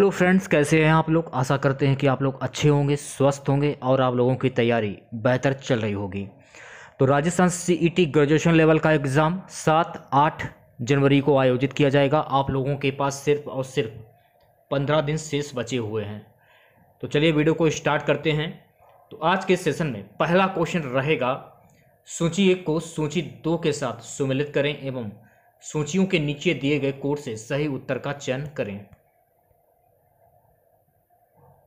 hello friends कैसे हैं आप लोग आशा करते हैं कि आप लोग अच्छे होंगे स्वस्थ होंगे और आप लोगों की तैयारी बेहतर चल रही होगी तो राजस्थान सीईटी ग्रेजुएशन लेवल का एग्ज़ाम सात आठ जनवरी को आयोजित किया जाएगा आप लोगों के पास सिर्फ और सिर्फ पंद्रह दिन शेष बचे हुए हैं तो चलिए वीडियो को स्टार्ट करते हैं तो आज के सेशन में पहला क्वेश्चन रहेगा सूची एक को सूची दो के साथ सुमिलित करें एवं सूचियों के नीचे दिए गए कोड से सही उत्तर का चयन करें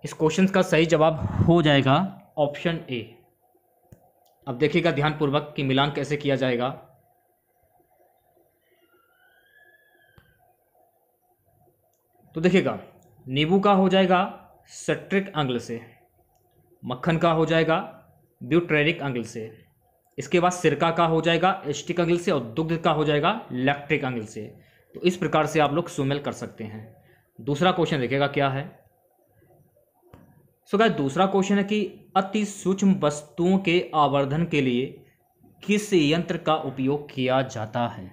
इस क्वेश्चन का सही जवाब हो जाएगा ऑप्शन ए अब देखिएगा ध्यानपूर्वक कि मिलान कैसे किया जाएगा तो देखिएगा नींबू का हो जाएगा सेट्रिक अंग्ल से मक्खन का हो जाएगा ब्यूट्रेरिक अंग्ल से इसके बाद सिरका का हो जाएगा एस्टिक अंग्ल से और दुग्ध का हो जाएगा लैक्ट्रिक अंग्ल से तो इस प्रकार से आप लोग सुमेल कर सकते हैं दूसरा क्वेश्चन देखिएगा क्या है सो क्या दूसरा क्वेश्चन है कि अति सूक्ष्म वस्तुओं के आवर्धन के लिए किस यंत्र का उपयोग किया जाता है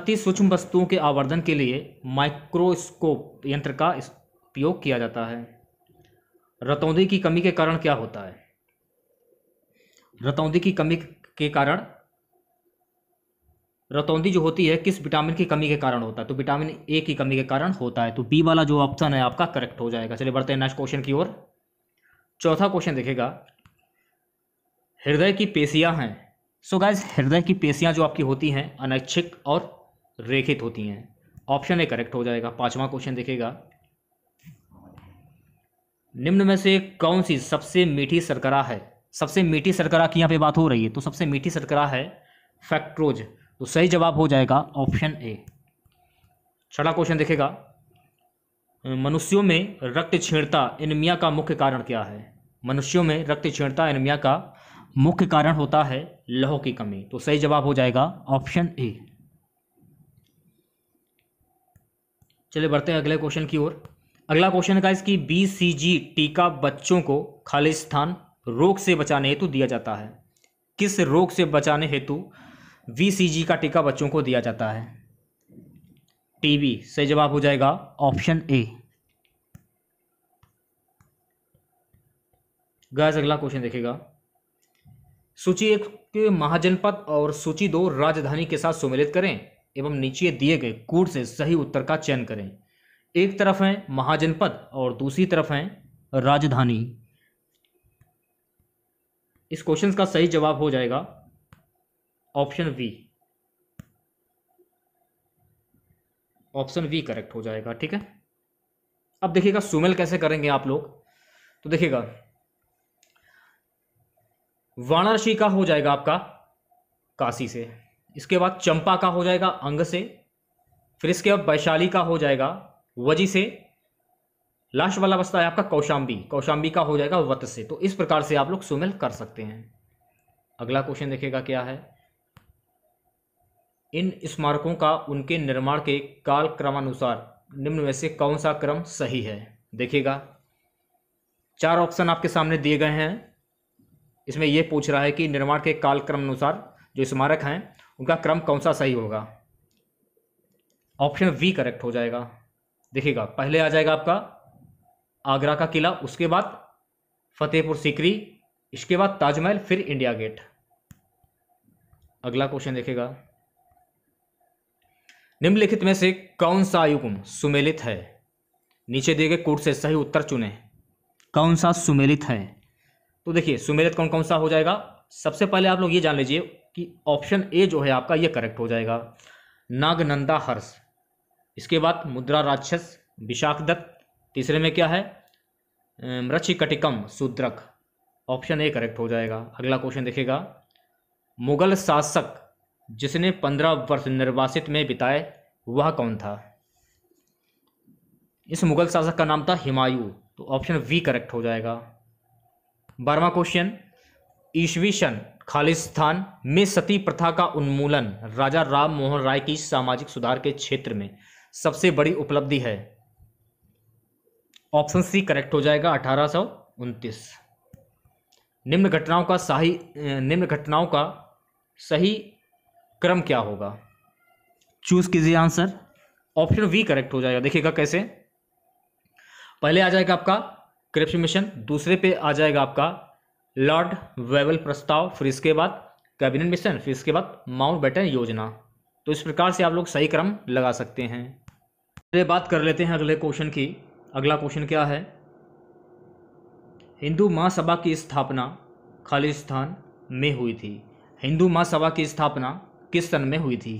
अति सूक्ष्म वस्तुओं के आवर्धन के लिए माइक्रोस्कोप यंत्र का उपयोग किया जाता है रतौंदी की कमी के कारण क्या होता है रतौंदी की कमी के कारण रतौंदी जो होती है किस विटामिन की कमी के कारण होता है तो विटामिन ए की कमी के कारण होता है तो बी वाला जो ऑप्शन है आपका करेक्ट हो जाएगा चलिए बढ़ते हैं नेक्स्ट क्वेश्चन की ओर चौथा क्वेश्चन देखेगा हृदय की पेशियां हैं सो गाइज हृदय की पेशियां जो आपकी होती हैं अनैच्छिक और रेखित होती हैं ऑप्शन ए करेक्ट हो जाएगा पांचवा क्वेश्चन देखेगा निम्न में से कौन सी सबसे मीठी सरकरा है सबसे मीठी सरकरा की यहाँ पे बात हो रही है तो सबसे मीठी सरकरा है फैक्ट्रोज तो सही जवाब हो जाएगा ऑप्शन ए छठा क्वेश्चन देखेगा मनुष्यों में रक्त छीणता एनिमिया का मुख्य कारण क्या है मनुष्यों में रक्त छीणता एनिमिया का मुख्य कारण होता है लौह की कमी तो सही जवाब हो जाएगा ऑप्शन ए चलिए बढ़ते हैं अगले क्वेश्चन की ओर अगला क्वेश्चन का इसकी बीसीजी टीका बच्चों को खालिस्तान रोग से बचाने हेतु दिया जाता है किस रोग से बचाने हेतु वीसीजी का टीका बच्चों को दिया जाता है टीबी सही जवाब हो जाएगा ऑप्शन ए गैस अगला क्वेश्चन देखेगा सूची एक के महाजनपद और सूची दो राजधानी के साथ सुमेलित करें एवं नीचे दिए गए कूट से सही उत्तर का चयन करें एक तरफ है महाजनपद और दूसरी तरफ है राजधानी इस क्वेश्चन का सही जवाब हो जाएगा option B option B correct हो जाएगा ठीक है अब देखिएगा सुमेल कैसे करेंगे आप लोग तो देखिएगा वाराणसी का हो जाएगा आपका काशी से इसके बाद चंपा का हो जाएगा अंग से फिर इसके बाद वैशाली का हो जाएगा वजी से लास्ट वाला बस्ता है आपका कौशाम्बी कौशाम्बी का हो जाएगा वत से तो इस प्रकार से आप लोग सुमेल कर सकते हैं अगला क्वेश्चन देखिएगा क्या है इन स्मारकों का उनके निर्माण के काल क्रमानुसार निम्न में से कौन सा क्रम सही है देखिएगा चार ऑप्शन आपके सामने दिए गए हैं इसमें यह पूछ रहा है कि निर्माण के काल क्रम अनुसार जो स्मारक हैं उनका क्रम कौन सा सही होगा ऑप्शन वी करेक्ट हो जाएगा देखिएगा पहले आ जाएगा आपका आगरा का किला उसके बाद फतेहपुर सीकरी इसके बाद ताजमहल फिर इंडिया गेट अगला क्वेश्चन देखेगा निम्नलिखित में से कौन सा युग्म सुमेलित है नीचे दिए गए कोड से सही उत्तर चुने कौन सा सुमेलित है तो देखिए सुमेलित कौन कौन सा हो जाएगा सबसे पहले आप लोग ये जान लीजिए कि ऑप्शन ए जो है आपका ये करेक्ट हो जाएगा नागनंदा हर्ष इसके बाद मुद्रा राक्षस विशाख दत्त तीसरे में क्या है Mrichchhakatikam Shudraka option A correct हो जाएगा अगला क्वेश्चन देखिएगा मुगल शासक जिसने पंद्रह वर्ष निर्वासित में बिताए वह कौन था इस मुगल शासक का नाम था हिमायू तो ऑप्शन वी करेक्ट हो जाएगा बारहवा क्वेश्चन ईस्वी सन खालिस्तान में सती प्रथा का उन्मूलन राजा राम मोहन राय की सामाजिक सुधार के क्षेत्र में सबसे बड़ी उपलब्धि है ऑप्शन सी करेक्ट हो जाएगा अठारह निम्न घटनाओं का सही निम्न घटनाओं का सही क्रम क्या होगा चूज कीजिए आंसर ऑप्शन वी करेक्ट हो जाएगा देखिएगा कैसे पहले आ जाएगा आपका करप्शन मिशन दूसरे पे आ जाएगा आपका लॉर्ड वेवल प्रस्ताव फिर इसके बाद कैबिनेट मिशन फिर इसके बाद माउंट बैटन योजना तो इस प्रकार से आप लोग सही क्रम लगा सकते हैं अरे बात कर लेते हैं अगले क्वेश्चन की अगला क्वेश्चन क्या है हिंदू महासभा की स्थापना खालिस्तान में हुई थी हिंदू महासभा की स्थापना किस सन में हुई थी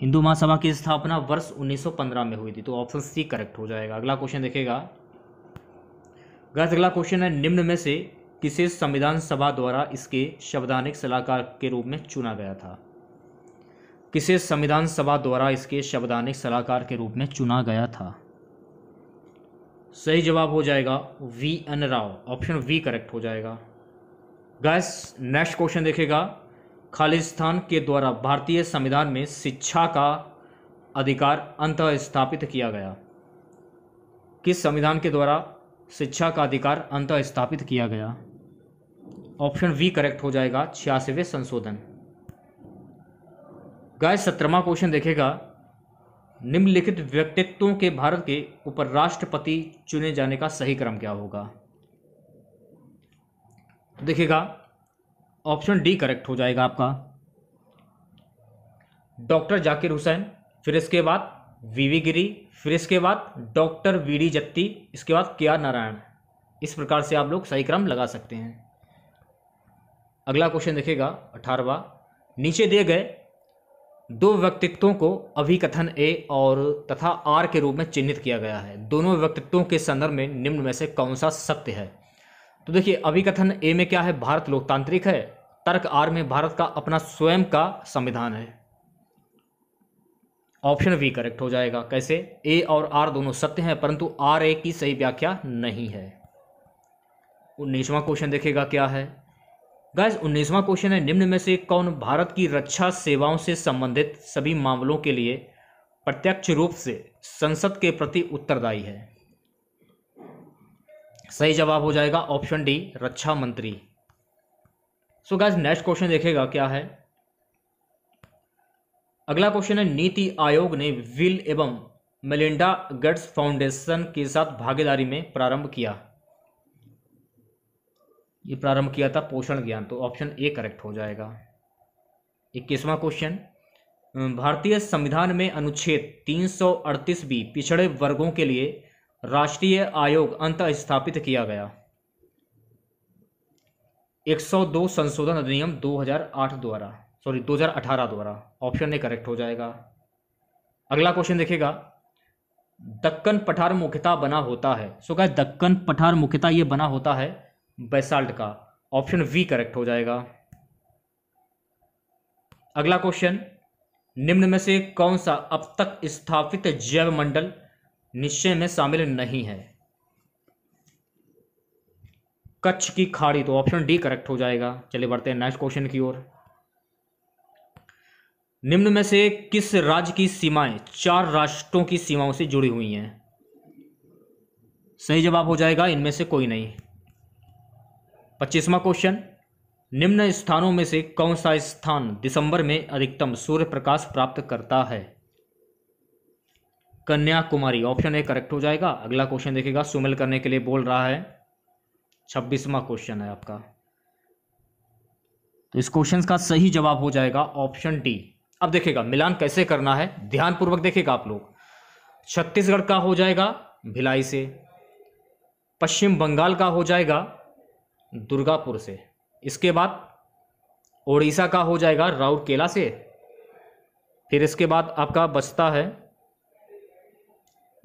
हिंदू महासभा की स्थापना वर्ष 1915 में हुई थी तो ऑप्शन सी करेक्ट हो जाएगा अगला क्वेश्चन देखेगा गैस अगला क्वेश्चन है निम्न में से किसे संविधान सभा द्वारा इसके संवैधानिक सलाहकार के रूप में चुना गया था किसे संविधान सभा द्वारा इसके संवैधानिक सलाहकार के रूप में चुना गया था सही जवाब हो जाएगा V N Rao option B correct हो जाएगा गैस नेक्स्ट क्वेश्चन देखेगा खालिस्तान के द्वारा भारतीय संविधान में शिक्षा का अधिकार अंत स्थापित किया गया किस संविधान के द्वारा शिक्षा का अधिकार अंत स्थापित किया गया ऑप्शन वी करेक्ट हो जाएगा छियासीवें संशोधन गाय सत्रहवा क्वेश्चन देखेगा निम्नलिखित व्यक्तित्वों के भारत के उपराष्ट्रपति चुने जाने का सही क्रम क्या होगा देखेगा तो देखिएगा ऑप्शन डी करेक्ट हो जाएगा आपका डॉक्टर जाकिर हुसैन फिर इसके बाद वीवी गिरी फिर इसके बाद डॉक्टर वी डी जत्ती इसके बाद के आर नारायण इस प्रकार से आप लोग सही क्रम लगा सकते हैं अगला क्वेश्चन देखेगा अठारहवा नीचे दिए गए दो व्यक्तित्वों को अभिकथन ए और तथा आर के रूप में चिन्हित किया गया है दोनों व्यक्तित्वों के संदर्भ में निम्न में से कौन सा सत्य है तो देखिए अभिकथन ए में क्या है भारत लोकतांत्रिक है तर्क आर में भारत का अपना स्वयं का संविधान है ऑप्शन वी करेक्ट हो जाएगा कैसे ए और आर दोनों सत्य हैं परंतु आर ए की सही व्याख्या नहीं है उन्नीसवां क्वेश्चन देखेगा क्या है गैस उन्नीसवां क्वेश्चन है निम्न में से कौन भारत की रक्षा सेवाओं से संबंधित सभी मामलों के लिए प्रत्यक्ष रूप से संसद के प्रति उत्तरदायी है सही जवाब हो जाएगा ऑप्शन डी रक्षा मंत्री सो गैस नेक्स्ट क्वेश्चन देखेगा क्या है अगला क्वेश्चन है नीति आयोग ने विल एवं मेलिंडा गट्स फाउंडेशन के साथ भागीदारी में प्रारंभ किया ये प्रारंभ किया था पोषण ज्ञान तो ऑप्शन ए करेक्ट हो जाएगा इक्कीसवां क्वेश्चन भारतीय संविधान में अनुच्छेद 338 बी पिछड़े वर्गों के लिए राष्ट्रीय आयोग अंत स्थापित किया गया 102 संशोधन अधिनियम 2008 द्वारा सॉरी 2018 द्वारा ऑप्शन ए करेक्ट हो जाएगा अगला क्वेश्चन देखिएगा दक्कन पठार मुख्यता बना होता है सो क्या दक्कन पठार मुख्यता यह बना होता है बेसाल्ट का ऑप्शन वी करेक्ट हो जाएगा अगला क्वेश्चन निम्न में से कौन सा अब तक स्थापित जैव मंडल निश्चय में शामिल नहीं है कच्छ की खाड़ी तो ऑप्शन डी करेक्ट हो जाएगा चले बढ़ते हैं नेक्स्ट क्वेश्चन की ओर निम्न में से किस राज्य की सीमाएं चार राष्ट्रों की सीमाओं से जुड़ी हुई हैं सही जवाब हो जाएगा इनमें से कोई नहीं पच्चीसवा क्वेश्चन निम्न स्थानों में से कौन सा स्थान दिसंबर में अधिकतम सूर्य प्रकाश प्राप्त करता है कन्याकुमारी ऑप्शन ए करेक्ट हो जाएगा अगला क्वेश्चन देखिएगा सुमेल करने के लिए बोल रहा है छब्बीसवा क्वेश्चन है आपका तो इस क्वेश्चन का सही जवाब हो जाएगा ऑप्शन डी अब देखिएगा मिलान कैसे करना है ध्यानपूर्वक देखिएगा आप लोग छत्तीसगढ़ का हो जाएगा भिलाई से पश्चिम बंगाल का हो जाएगा दुर्गापुर से इसके बाद ओडिशा का हो जाएगा राउरकेला से फिर इसके बाद आपका बचता है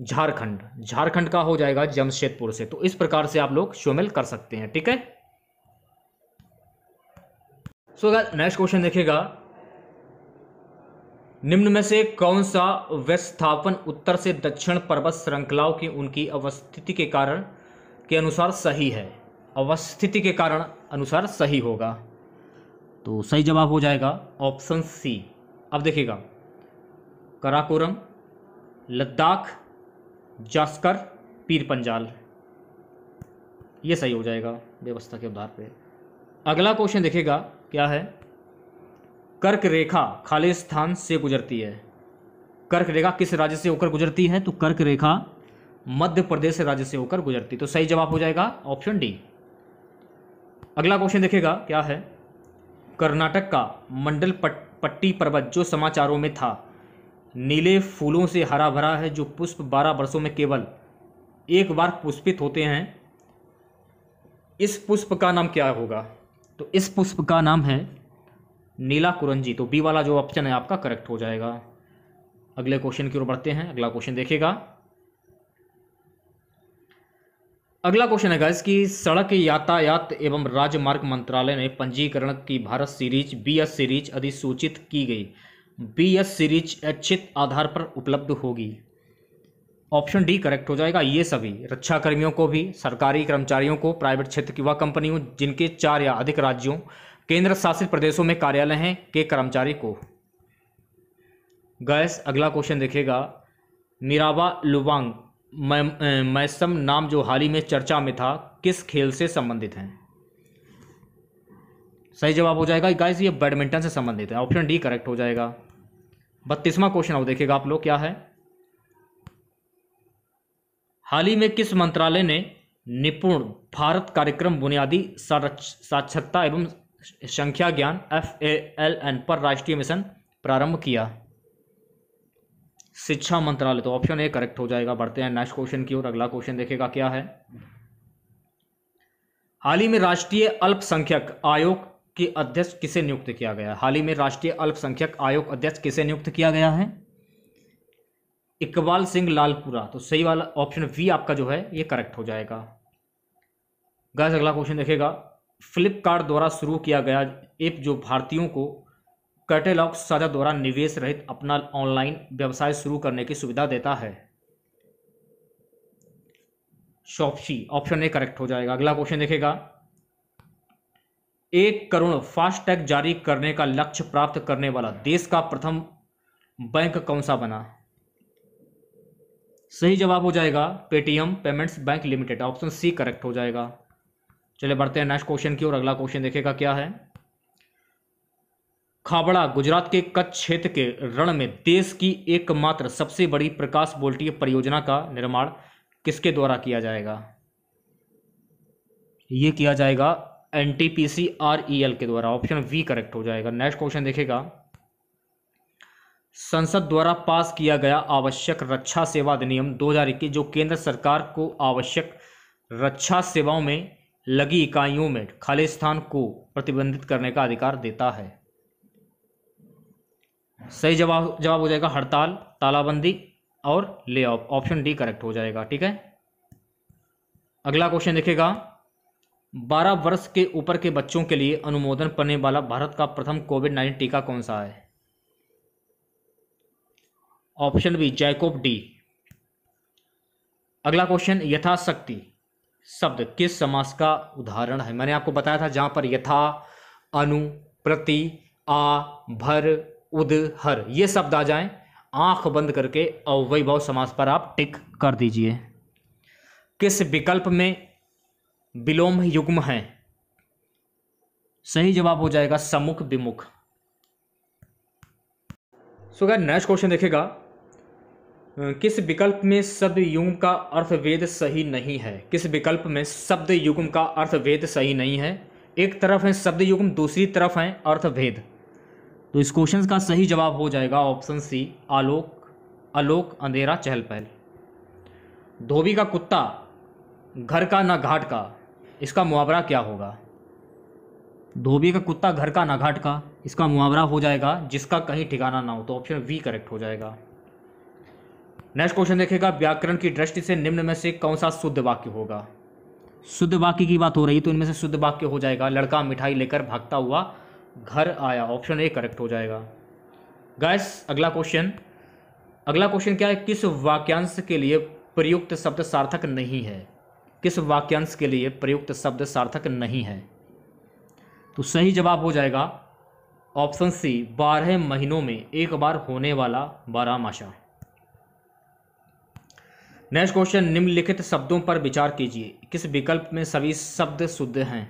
झारखंड झारखंड का हो जाएगा जमशेदपुर से तो इस प्रकार से आप लोग शामिल कर सकते हैं ठीक है सो नेक्स्ट क्वेश्चन देखिएगा निम्न में से कौन सा व्यस्थापन उत्तर से दक्षिण पर्वत श्रृंखलाओं की उनकी अवस्थिति के कारण के अनुसार सही है अवस्थिति के कारण अनुसार सही होगा तो सही जवाब हो जाएगा ऑप्शन सी अब देखिएगा कराकोरम लद्दाख जास्कर पीर पंजाल ये सही हो जाएगा व्यवस्था के आधार पे अगला क्वेश्चन देखेगा क्या है कर्क रेखा खालिस्तान से गुजरती है कर्क रेखा किस राज्य से होकर गुजरती है तो कर्क रेखा मध्य प्रदेश राज्य से होकर गुजरती तो सही जवाब हो जाएगा ऑप्शन डी अगला क्वेश्चन देखेगा क्या है कर्नाटक का मंडल पट, पट्टी पर्वत जो समाचारों में था नीले फूलों से हरा भरा है जो पुष्प बारह वर्षों में केवल एक बार पुष्पित होते हैं इस पुष्प का नाम क्या होगा तो इस पुष्प का नाम है नीला कुरंजी तो बी वाला जो ऑप्शन है आपका करेक्ट हो जाएगा अगले क्वेश्चन की ओर बढ़ते हैं अगला क्वेश्चन देखेगा अगला क्वेश्चन है गाइस कि सड़क यातायात एवं राजमार्ग मंत्रालय में पंजीकरण की Bharat series B S series अधिसूचित की गई बी एस सीरीज ऐच्छित आधार पर उपलब्ध होगी ऑप्शन डी करेक्ट हो जाएगा ये सभी रक्षा कर्मियों को भी सरकारी कर्मचारियों को प्राइवेट क्षेत्र की वह कंपनियों जिनके चार या अधिक राज्यों केंद्र शासित प्रदेशों में कार्यालय हैं के कर्मचारी को गैस अगला क्वेश्चन देखेगा मीराबा लुवांग मैसम नाम जो हाल ही में चर्चा में था किस खेल से संबंधित हैं सही जवाब हो जाएगा गाइस ये बैडमिंटन से संबंधित है ऑप्शन डी करेक्ट हो जाएगा बत्तीसवां क्वेश्चन अब देखिएगा आप लोग क्या है हाल ही में किस मंत्रालय ने निपुण भारत कार्यक्रम बुनियादी साक्षरता एवं संख्या ज्ञान एफ ए एल एन पर राष्ट्रीय मिशन प्रारंभ किया शिक्षा मंत्रालय तो ऑप्शन ए करेक्ट हो जाएगा बढ़ते हैं नेक्स्ट क्वेश्चन की ओर अगला क्वेश्चन देखेगा क्या है हाल ही में राष्ट्रीय अल्पसंख्यक आयोग के अध्यक्ष किसे नियुक्त किया गया हाल ही में राष्ट्रीय अल्पसंख्यक आयोग अध्यक्ष किसे नियुक्त किया गया है इकबाल सिंह लालपुरा तो सही वाला ऑप्शन वी आपका जो है ये करेक्ट हो जाएगा गैस अगला क्वेश्चन देखेगा फ्लिपकार्ट द्वारा शुरू किया गया एप जो भारतीयों को कैटेलॉग साझा द्वारा निवेश रहित अपना ऑनलाइन व्यवसाय शुरू करने की सुविधा देता है शॉपसी ऑप्शन ए करेक्ट हो जाएगा अगला क्वेश्चन देखेगा एक करोड़ फास्टैग जारी करने का लक्ष्य प्राप्त करने वाला देश का प्रथम बैंक कौन सा बना सही जवाब हो जाएगा Paytm payments bank limited option C correct हो जाएगा चले बढ़ते हैं नेक्स्ट क्वेश्चन की और अगला क्वेश्चन देखेगा क्या है खाबड़ा गुजरात के कच्छ क्षेत्र के रण में देश की एकमात्र सबसे बड़ी प्रकाश बोल्टी परियोजना का निर्माण किसके द्वारा किया जाएगा यह किया जाएगा N T P C R E L के द्वारा ऑप्शन वी करेक्ट हो जाएगा नेक्स्ट क्वेश्चन देखेगा संसद द्वारा पास किया गया आवश्यक रक्षा सेवा अधिनियम 2021 जो केंद्र सरकार को आवश्यक रक्षा सेवाओं में लगी इकाइयों में खालिस्तान को प्रतिबंधित करने का अधिकार देता है सही जवाब जवाब हो जाएगा हड़ताल तालाबंदी और ले ऑप्शन डी करेक्ट हो जाएगा ठीक है अगला क्वेश्चन देखेगा बारह वर्ष के ऊपर के बच्चों के लिए अनुमोदन पाने वाला भारत का प्रथम कोविड नाइन्टीन टीका कौन सा है ऑप्शन बी जैकोब डी अगला क्वेश्चन यथाशक्ति शब्द किस समास का उदाहरण है मैंने आपको बताया था जहां पर यथा अनु प्रति आ भर उद हर ये शब्द आ जाएं आंख बंद करके अवैभव समास पर आप टिक कर दीजिए किस विकल्प में विलोम युग्म है सही जवाब हो जाएगा समुख विमुख सो अगर नेक्स्ट क्वेश्चन देखेगा किस विकल्प में शब्द युग्म का अर्थवेद सही नहीं है किस विकल्प में शब्द युग्म का अर्थवेद सही नहीं है एक तरफ है शब्द युग्म दूसरी तरफ है भेद तो इस क्वेश्चन का सही जवाब हो जाएगा ऑप्शन सी आलोक आलोक अंधेरा चहल पहल धोबी का कुत्ता घर का ना घाट का इसका मुआवरा क्या होगा धोबी का कुत्ता घर का ना घाट का इसका मुआवरा हो जाएगा जिसका कहीं ठिकाना ना हो तो ऑप्शन वी करेक्ट हो जाएगा नेक्स्ट क्वेश्चन देखेगा व्याकरण की दृष्टि से निम्न में से कौन सा शुद्ध वाक्य होगा शुद्ध वाक्य की बात हो रही है तो इनमें से शुद्ध वाक्य हो जाएगा लड़का मिठाई लेकर भागता हुआ घर आया ऑप्शन ए करेक्ट हो जाएगा गैस अगला क्वेश्चन अगला क्वेश्चन क्या है किस वाक्यांश के लिए प्रयुक्त शब्द सार्थक नहीं है किस वाक्यांश के लिए प्रयुक्त शब्द सार्थक नहीं है तो सही जवाब हो जाएगा ऑप्शन सी बारह महीनों में एक बार होने वाला बारामाशा नेक्स्ट क्वेश्चन निम्नलिखित शब्दों पर विचार कीजिए किस विकल्प में सभी शब्द शुद्ध हैं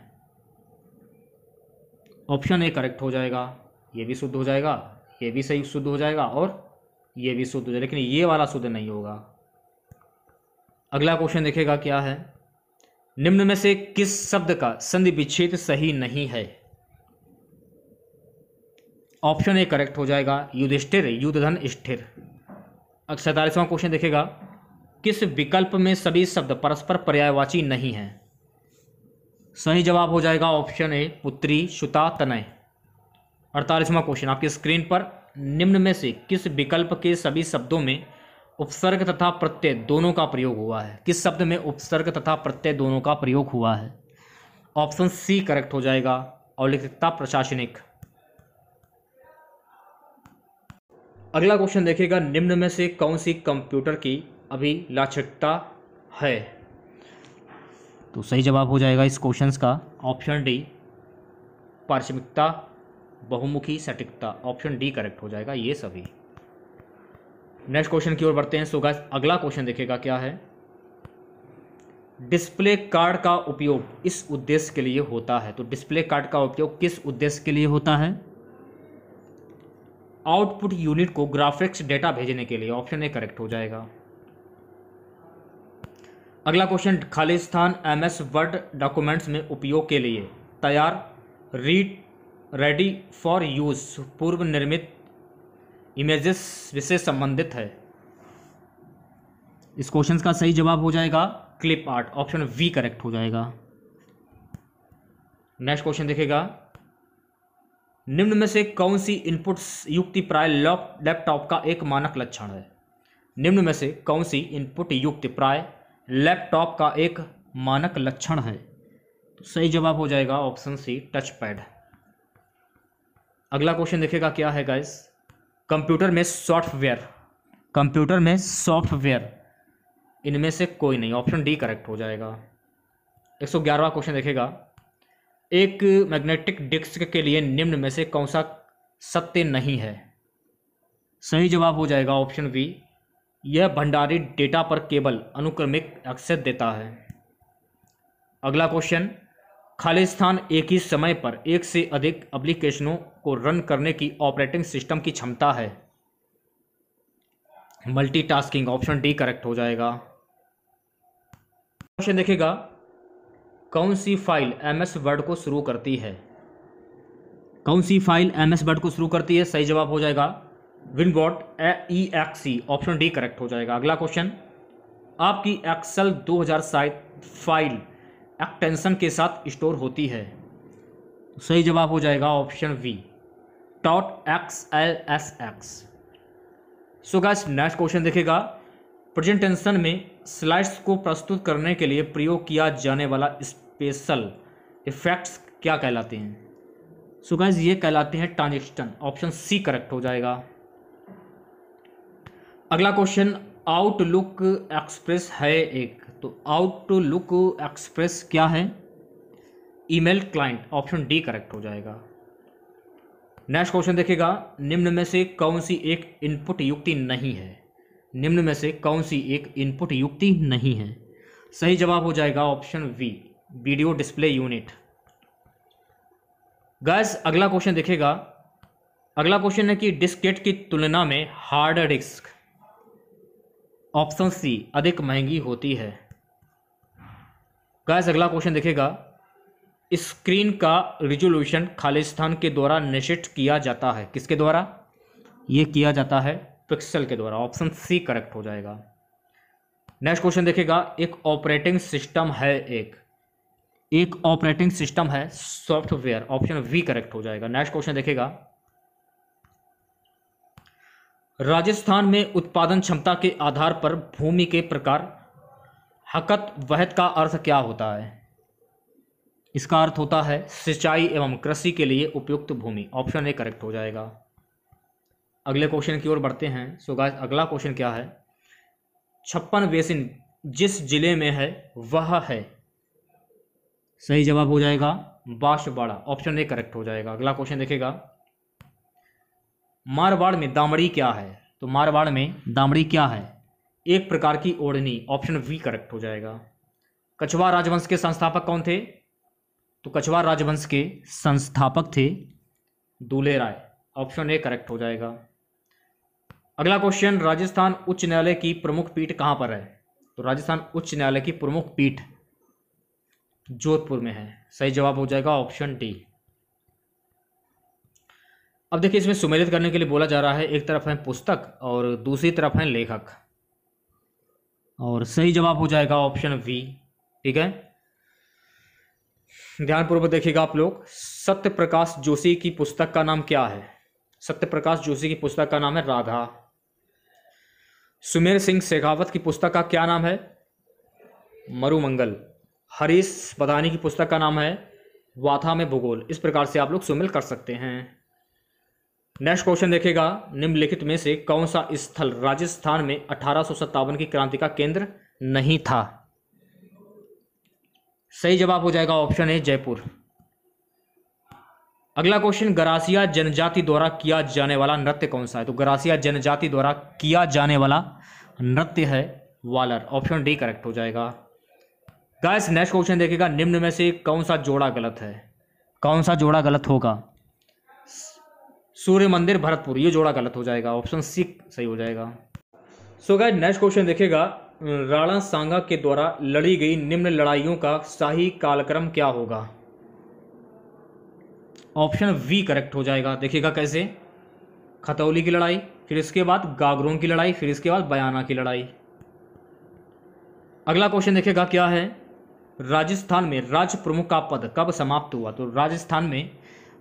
ऑप्शन ए करेक्ट हो जाएगा ये भी शुद्ध हो जाएगा ये भी सही शुद्ध हो जाएगा और ये भी शुद्ध हो जाएगा लेकिन ये वाला शुद्ध नहीं होगा अगला क्वेश्चन देखेगा क्या है निम्न में से किस शब्द का संधि विच्छेद सही नहीं है ऑप्शन ए करेक्ट हो जाएगा युधिष्ठिर युद्धन स्थिर अब सैतालीसवां क्वेश्चन देखेगा किस विकल्प में सभी शब्द परस्पर पर्यायवाची नहीं है सही जवाब हो जाएगा ऑप्शन ए पुत्री शुता तनय अड़तालीसवां क्वेश्चन आपकी स्क्रीन पर निम्न में से किस विकल्प के सभी शब्दों में उपसर्ग तथा प्रत्यय दोनों का प्रयोग हुआ है किस शब्द में उपसर्ग तथा प्रत्यय दोनों का प्रयोग हुआ है ऑप्शन सी करेक्ट हो जाएगा औलिखिकता प्रशासनिक अगला क्वेश्चन देखिएगा निम्न में से कौन सी कंप्यूटर की अभी लाक्षिकता है तो सही जवाब हो जाएगा इस क्वेश्चन का ऑप्शन डी पार्श्विकता बहुमुखी सटीकता ऑप्शन डी करेक्ट हो जाएगा ये सभी नेक्स्ट क्वेश्चन की ओर बढ़ते हैं सो गाइस अगला क्वेश्चन देखेगा क्या है डिस्प्ले कार्ड का उपयोग इस उद्देश्य के लिए होता है तो डिस्प्ले कार्ड का उपयोग किस उद्देश्य के लिए होता है आउटपुट यूनिट को ग्राफिक्स डेटा भेजने के लिए ऑप्शन ए करेक्ट हो जाएगा अगला क्वेश्चन खाली स्थान एम एस वर्ड डॉक्यूमेंट्स में उपयोग के लिए तैयार रीड रेडी फॉर यूज पूर्व निर्मित इमेजेस विशेष संबंधित है इस क्वेश्चन का सही जवाब हो जाएगा clip art option B correct हो जाएगा नेक्स्ट क्वेश्चन देखेगा निम्न में से कौन सी इनपुट युक्ति प्राय लैपटॉप का एक मानक लक्षण है निम्न में से कौन सी इनपुट युक्ति प्राय लैपटॉप का एक मानक लक्षण है तो सही जवाब हो जाएगा ऑप्शन सी टच पैड अगला क्वेश्चन देखेगा क्या है गाइस कंप्यूटर में सॉफ्टवेयर कंप्यूटर में सॉफ्टवेयर इनमें से कोई नहीं ऑप्शन डी करेक्ट हो जाएगा एक सौ ग्यारहवा क्वेश्चन देखेगा एक मैग्नेटिक डिस्क के लिए निम्न में से कौन सा सत्य नहीं है सही जवाब हो जाएगा ऑप्शन बी यह भंडारित डेटा पर केवल अनुक्रमिक एक्सेस देता है अगला क्वेश्चन खालिस्तान एक ही समय पर एक से अधिक एप्लीकेशनों को रन करने की ऑपरेटिंग सिस्टम की क्षमता है मल्टीटास्किंग ऑप्शन डी करेक्ट हो जाएगा क्वेश्चन देखेगा कौन सी फाइल एम एस वर्ड को शुरू करती है कौन सी फाइल एम एस वर्ड को शुरू करती है सही जवाब हो जाएगा winword E XE option D correct हो जाएगा अगला क्वेश्चन आपकी एक्सेल दो फाइल एक्टेंशन के साथ स्टोर होती है सही जवाब हो जाएगा option B dot X L S X so guys next question देखेगा प्रेजेंट में स्लाइड्स को प्रस्तुत करने के लिए प्रयोग किया जाने वाला स्पेशल इफेक्ट्स क्या कहलाते हैं सो गैस ये कहलाते हैं ट्रांजेक्शन ऑप्शन सी करेक्ट हो जाएगा अगला क्वेश्चन आउटलुक एक्सप्रेस है एक तो आउट टू लुक एक्सप्रेस क्या है email client option D correct हो जाएगा नेक्स्ट क्वेश्चन देखेगा निम्न में से कौन सी एक इनपुट युक्ति नहीं है निम्न में से कौन सी एक इनपुट युक्ति नहीं है सही जवाब हो जाएगा option B video display unit guys अगला क्वेश्चन देखेगा अगला क्वेश्चन है कि डिस्केट की तुलना में हार्ड डिस्क ऑप्शन सी अधिक महंगी होती है गैस अगला क्वेश्चन देखेगा स्क्रीन का रिजोल्यूशन खालिस्तान के द्वारा निश्चित किया जाता है किसके द्वारा यह किया जाता है पिक्सल के द्वारा ऑप्शन सी करेक्ट हो जाएगा नेक्स्ट क्वेश्चन देखेगा एक ऑपरेटिंग सिस्टम है एक एक ऑपरेटिंग सिस्टम है सॉफ्टवेयर ऑप्शन वी करेक्ट हो जाएगा नेक्स्ट क्वेश्चन देखेगा राजस्थान में उत्पादन क्षमता के आधार पर भूमि के प्रकार हकत वहत का अर्थ क्या होता है इसका अर्थ होता है सिंचाई एवं कृषि के लिए उपयुक्त भूमि ऑप्शन ए करेक्ट हो जाएगा अगले क्वेश्चन की ओर बढ़ते हैं सो अगला क्वेश्चन क्या है छप्पन बेसिन जिस जिले में है वह है सही जवाब हो जाएगा बांसवाड़ा ऑप्शन ए करेक्ट हो जाएगा अगला क्वेश्चन देखेगा मारवाड़ में दामड़ी क्या है तो मारवाड़ में दामड़ी क्या है एक प्रकार की ओढ़नी ऑप्शन वी करेक्ट हो जाएगा कछवा राजवंश के संस्थापक कौन थे तो कछवा राजवंश के संस्थापक थे दूल्हे राय ऑप्शन ए करेक्ट हो जाएगा अगला क्वेश्चन राजस्थान उच्च न्यायालय की प्रमुख पीठ कहां पर है तो राजस्थान उच्च न्यायालय की प्रमुख पीठ जोधपुर में है सही जवाब हो जाएगा ऑप्शन डी अब देखिए इसमें सुमेलित करने के लिए बोला जा रहा है एक तरफ है पुस्तक और दूसरी तरफ है लेखक और सही जवाब हो जाएगा ऑप्शन वी ठीक है ध्यानपूर्वक देखिएगा आप लोग सत्य प्रकाश जोशी की पुस्तक का नाम क्या है सत्य प्रकाश जोशी की पुस्तक का नाम है राधा सुमेर सिंह शेखावत की पुस्तक का क्या नाम है मरुमंगल हरीश बदानी की पुस्तक का नाम है वाथा में भूगोल इस प्रकार से आप लोग सुमिल कर सकते हैं नेक्स्ट क्वेश्चन देखेगा निम्नलिखित में से कौन सा स्थल राजस्थान में अठारह की क्रांति का केंद्र नहीं था सही जवाब हो जाएगा ऑप्शन ए जयपुर अगला क्वेश्चन गरासिया जनजाति द्वारा किया जाने वाला नृत्य कौन सा है तो गरासिया जनजाति द्वारा किया जाने वाला नृत्य है वालर ऑप्शन डी करेक्ट हो जाएगा गाइस नेक्स्ट क्वेश्चन देखेगा निम्न में से कौन सा जोड़ा गलत है कौन सा जोड़ा गलत होगा सूर्य मंदिर भरतपुर ये जोड़ा गलत हो जाएगा ऑप्शन सी सही हो जाएगा सो गाइज नेक्स्ट क्वेश्चन देखेगा राणा सांगा के द्वारा लड़ी गई निम्न लड़ाइयों का शाही कालक्रम क्या होगा ऑप्शन वी करेक्ट हो जाएगा देखिएगा कैसे खतौली की लड़ाई फिर इसके बाद गागरों की लड़ाई फिर इसके बाद बयाना की लड़ाई अगला क्वेश्चन देखिएगा क्या है राजस्थान में राज प्रमुख का पद कब समाप्त हुआ तो राजस्थान में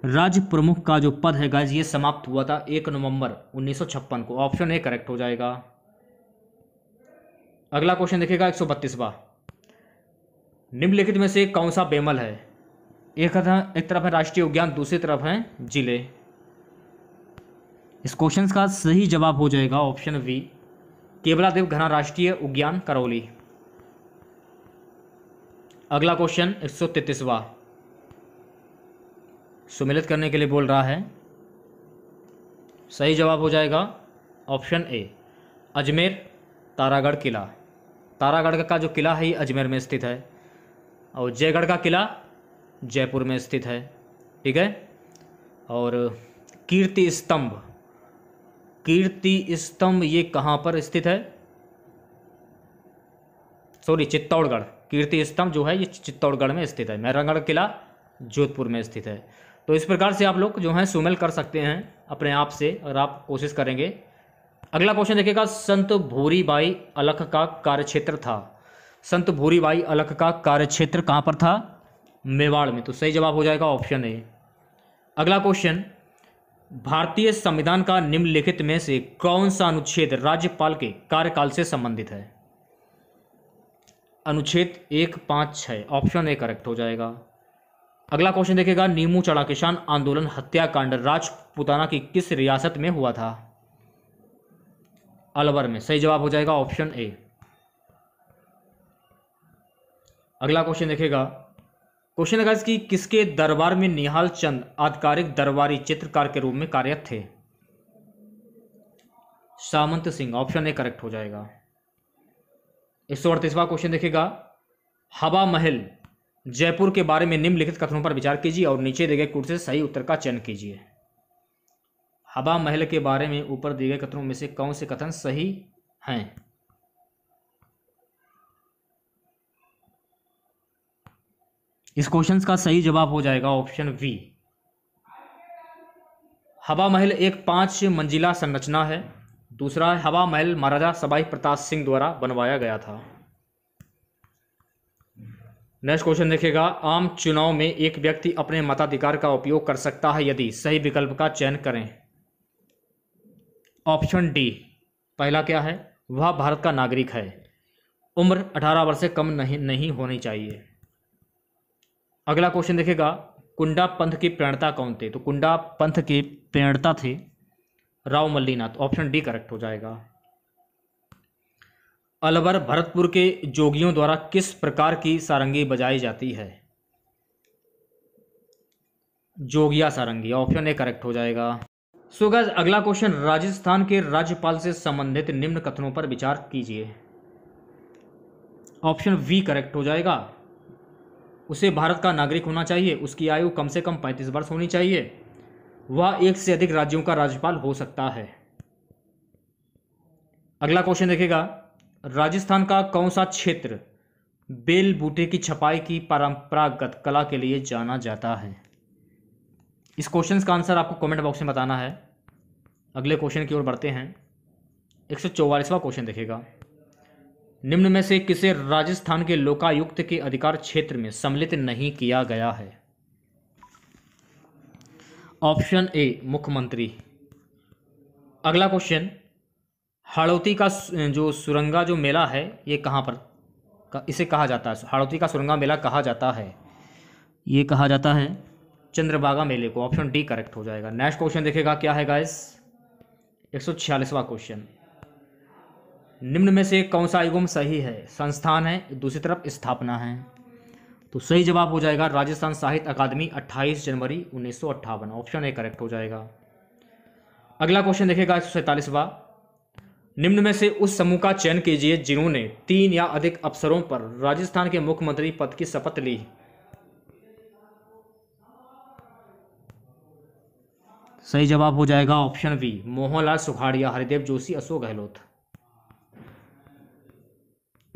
राज्य प्रमुख का जो पद है गाइज ये समाप्त हुआ था एक नवंबर छप्पन को ऑप्शन ए करेक्ट हो जाएगा अगला क्वेश्चन देखिएगा एक सौ निम्नलिखित में से कौन सा बेमल है एक एक तरफ है राष्ट्रीय उद्यान दूसरी तरफ है जिले इस क्वेश्चन का सही जवाब हो जाएगा ऑप्शन वी केवलादेव घना राष्ट्रीय उद्यान करौली अगला क्वेश्चन एक सौ सुमिलित करने के लिए बोल रहा है सही जवाब हो जाएगा ऑप्शन ए अजमेर तारागढ़ किला तारागढ़ का जो किला है ये अजमेर में स्थित है और जयगढ़ का किला जयपुर में स्थित है ठीक है और कीर्ति स्तंभ कीर्ति स्तंभ ये कहाँ पर स्थित है सॉरी चित्तौड़गढ़ कीर्ति स्तंभ जो है ये चित्तौड़गढ़ में स्थित है मैरगढ़ किला जोधपुर में स्थित है तो इस प्रकार से आप लोग जो हैं सुमेल कर सकते हैं अपने आप से अगर आप कोशिश करेंगे अगला क्वेश्चन देखिएगा संत भूरी बाई अलख का कार्यक्षेत्र था संत भूरी बाई अलख का कार्यक्षेत्र कहाँ पर था मेवाड़ में तो सही जवाब हो जाएगा ऑप्शन ए अगला क्वेश्चन भारतीय संविधान का निम्नलिखित में से कौन सा अनुच्छेद राज्यपाल के कार्यकाल से संबंधित है अनुच्छेद एक पाँच छः ऑप्शन ए करेक्ट हो जाएगा अगला क्वेश्चन देखेगा नीमू चढ़ा किसान आंदोलन हत्याकांड राजपुताना की किस रियासत में हुआ था अलवर में सही जवाब हो जाएगा ऑप्शन ए अगला क्वेश्चन देखेगा क्वेश्चन देखा कि किसके दरबार में निहाल चंद आधिकारिक दरबारी चित्रकार के रूप में कार्यरत थे Samant Singh option A correct हो जाएगा एक सौ अड़तीसवा क्वेश्चन देखेगा हवा महल जयपुर के बारे में निम्नलिखित कथनों पर विचार कीजिए और नीचे दिए गए कोड से सही उत्तर का चयन कीजिए हवा महल के बारे में ऊपर दिए गए कथनों में से कौन से कथन सही हैं इस क्वेश्चन का सही जवाब हो जाएगा ऑप्शन वी हवा महल एक पांच मंजिला संरचना है दूसरा हवा महल महाराजा सबाई प्रताप सिंह द्वारा बनवाया गया था नेक्स्ट क्वेश्चन देखिएगा आम चुनाव में एक व्यक्ति अपने मताधिकार का उपयोग कर सकता है यदि सही विकल्प का चयन करें ऑप्शन डी पहला क्या है वह भारत का नागरिक है उम्र 18 वर्ष से कम नहीं नहीं होनी चाहिए अगला क्वेश्चन देखिएगा कुंडा पंथ की प्रेरणता कौन थे तो कुंडा पंथ के प्रेरणता थे Rao Mallinath option D correct हो जाएगा अलवर भरतपुर के जोगियों द्वारा किस प्रकार की सारंगी बजाई जाती है जोगिया सारंगी ऑप्शन ए करेक्ट हो जाएगा सोगज अगला क्वेश्चन राजस्थान के राज्यपाल से संबंधित निम्न कथनों पर विचार कीजिए ऑप्शन वी करेक्ट हो जाएगा उसे भारत का नागरिक होना चाहिए उसकी आयु कम से कम पैंतीस वर्ष होनी चाहिए वह एक से अधिक राज्यों का राज्यपाल हो सकता है अगला क्वेश्चन देखेगा राजस्थान का कौन सा क्षेत्र बेल बूटे की छपाई की परंपरागत कला के लिए जाना जाता है इस क्वेश्चन का आंसर आपको कमेंट बॉक्स में बताना है अगले क्वेश्चन की ओर बढ़ते हैं एक सौ चौवालीसवा क्वेश्चन देखेगा निम्न में से किसे राजस्थान के लोकायुक्त के अधिकार क्षेत्र में सम्मिलित नहीं किया गया है ऑप्शन ए मुख्यमंत्री अगला क्वेश्चन हाड़ौती का जो सुरंगा जो मेला है ये कहाँ पर इसे कहा जाता है हाड़ौती का सुरंगा मेला कहा जाता है ये कहा जाता है चंद्रभागा मेले को ऑप्शन डी करेक्ट हो जाएगा नेक्स्ट क्वेश्चन देखेगा क्या है गाइस एक सौ छियालीसवा क्वेश्चन निम्न में से कौन सा युगम सही है संस्थान है दूसरी तरफ स्थापना है तो सही जवाब हो जाएगा राजस्थान साहित्य अकादमी 28 जनवरी उन्नीस ऑप्शन ए करेक्ट हो जाएगा अगला क्वेश्चन देखेगा एक सौ निम्न में से उस समूह का चयन कीजिए जिन्होंने तीन या अधिक अवसरों पर राजस्थान के मुख्यमंत्री पद की शपथ ली सही जवाब हो जाएगा option B Mohanlal Sukhadia Haridev Joshi Ashok Gehlot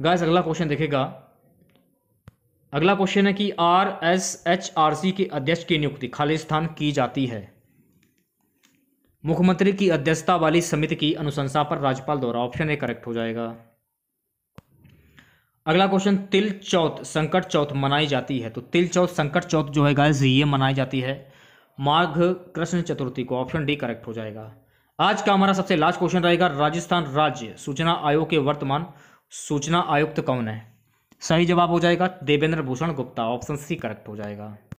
guys अगला क्वेश्चन देखेगा अगला क्वेश्चन है कि R S H R C के अध्यक्ष की नियुक्ति खाली स्थान की जाती है मुख्यमंत्री की अध्यक्षता वाली समिति की अनुशंसा पर राज्यपाल द्वारा ऑप्शन ए करेक्ट हो जाएगा अगला क्वेश्चन तिल चौथ संकट चौथ मनाई जाती है तो तिल चौथ संकट चौथ जो है गाइस ये मनाई जाती है माघ कृष्ण चतुर्थी को ऑप्शन डी करेक्ट हो जाएगा आज का हमारा सबसे लास्ट क्वेश्चन रहेगा राजस्थान राज्य सूचना आयोग के वर्तमान सूचना आयुक्त कौन है सही जवाब हो जाएगा Devendra Bhushan Gupta option C correct हो जाएगा